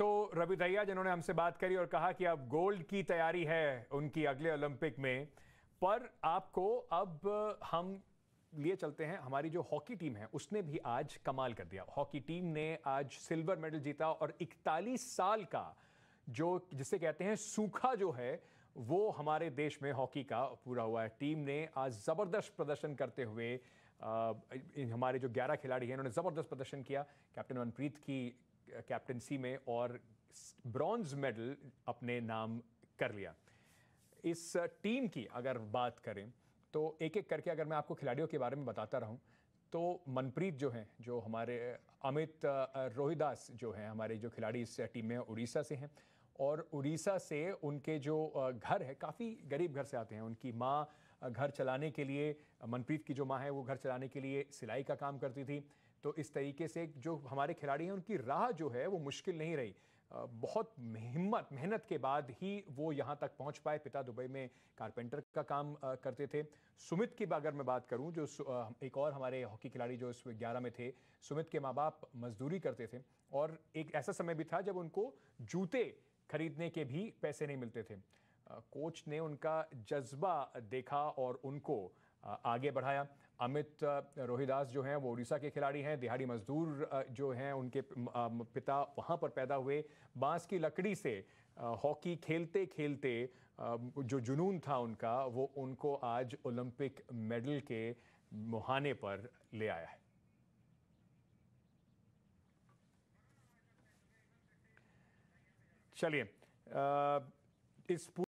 तो रवि दहिया जिन्होंने हमसे बात करी और कहा कि अब गोल्ड की तैयारी है उनकी अगले ओलंपिक में पर आपको अब हम लिए चलते हैं हमारी जो हॉकी टीम है उसने भी आज कमाल कर दिया हॉकी टीम ने आज सिल्वर मेडल जीता और 41 साल का जो जिसे कहते हैं सूखा जो है वो हमारे देश में हॉकी का पूरा हुआ है टीम ने आज ज़बरदस्त प्रदर्शन करते हुए आ, हमारे जो 11 खिलाड़ी हैं उन्होंने ज़बरदस्त प्रदर्शन किया कैप्टन मनप्रीत की कैप्टनसी में और ब्रॉन्ज मेडल अपने नाम कर लिया इस टीम की अगर बात करें तो एक एक करके अगर मैं आपको खिलाड़ियों के बारे में बताता रहूं तो मनप्रीत जो हैं जो हमारे अमित रोहिदास जो हैं हमारे जो खिलाड़ी इस टीम में उड़ीसा से हैं और उड़ीसा से उनके जो घर है काफ़ी गरीब घर से आते हैं उनकी माँ घर चलाने के लिए मनप्रीत की जो माँ है वो घर चलाने के लिए सिलाई का काम करती थी तो इस तरीके से जो हमारे खिलाड़ी हैं उनकी राह जो है वो मुश्किल नहीं रही बहुत हिम्मत मेहनत के बाद ही वो यहाँ तक पहुँच पाए पिता दुबई में कारपेंटर का काम करते थे सुमित की अगर मैं बात करूँ जो एक और हमारे हॉकी खिलाड़ी जो इस ग्यारह में थे सुमित के माँ बाप मजदूरी करते थे और एक ऐसा समय भी था जब उनको जूते खरीदने के भी पैसे नहीं मिलते थे कोच ने उनका जज्बा देखा और उनको आगे बढ़ाया अमित रोहिदास जो हैं वो उड़ीसा के खिलाड़ी हैं दिहाड़ी मजदूर जो हैं उनके पिता वहाँ पर पैदा हुए बांस की लकड़ी से हॉकी खेलते खेलते जो जुनून था उनका वो उनको आज ओलंपिक मेडल के मुहाने पर ले आया है चलिए इस